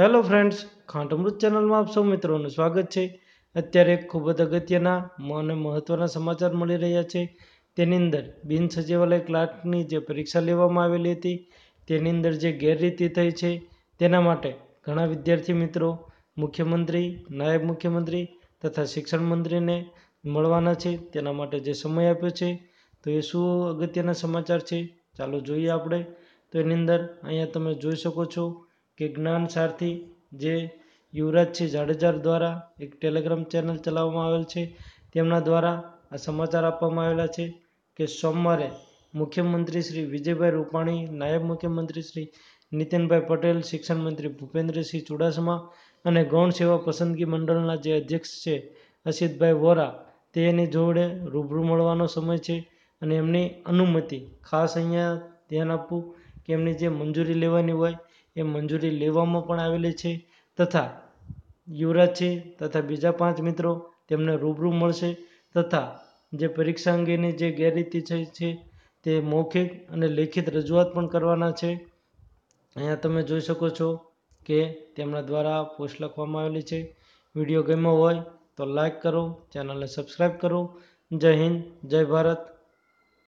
hello friends ખાંટ અમૃત ચેનલમાં આપ સૌ મિત્રોનું સ્વાગત છે અત્યારે ખૂબ જ અગત્યના અને મહત્ત્વના સમાચાર મળી રહ્યા છે તેની અંદર બિન સચિવાલય ક્લાર્કની જે પરીક્ષા લેવામાં આવેલી હતી તેની અંદર જે ગેરરીતિ થઈ છે તેના માટે ઘણા વિદ્યાર્થી મિત્રો મુખ્યમંત્રી નાયબ મુખ્યમંત્રી તથા શિક્ષણ મંત્રીને મળવાના છે તેના માટે જે સમય આપ્યો છે તો એ શું અગત્યના સમાચાર છે ચાલો જોઈએ આપણે તો એની અંદર અહીંયા તમે જોઈ શકો છો કે જ્ઞાન સારથી જે યુવરાજ છે જાડેજાર દ્વારા એક ટેલિગ્રામ ચેનલ ચલાવવામાં આવેલ છે તેમના દ્વારા આ સમાચાર આપવામાં આવેલા છે કે સોમવારે મુખ્યમંત્રી શ્રી વિજયભાઈ રૂપાણી નાયબ મુખ્યમંત્રી શ્રી નીતિનભાઈ પટેલ શિક્ષણ મંત્રી ભૂપેન્દ્રસિંહ ચુડાસમા અને ગૌણ સેવા પસંદગી મંડળના જે અધ્યક્ષ છે અસિતભાઈ વોરા તે એની જોડે રૂબરૂ મળવાનો સમય છે અને એમની અનુમતિ ખાસ અહીંયા ધ્યાન આપવું કે એમની જે મંજૂરી લેવાની હોય એ મંજૂરી લેવામાં પણ આવેલી છે તથા યુવરાજ છે તથા બીજા પાંચ મિત્રો તેમને રૂબરૂ મળશે તથા જે પરીક્ષા અંગેની જે ગેરરીતિ છે તે મૌખિક અને લેખિત રજૂઆત પણ કરવાના છે અહીંયા તમે જોઈ શકો છો કે તેમના દ્વારા પોસ્ટ લખવામાં આવેલી છે વિડીયો ગમ્યો હોય તો લાઈક કરો ચેનલને સબસ્ક્રાઈબ કરો જય હિન્દ જય ભારત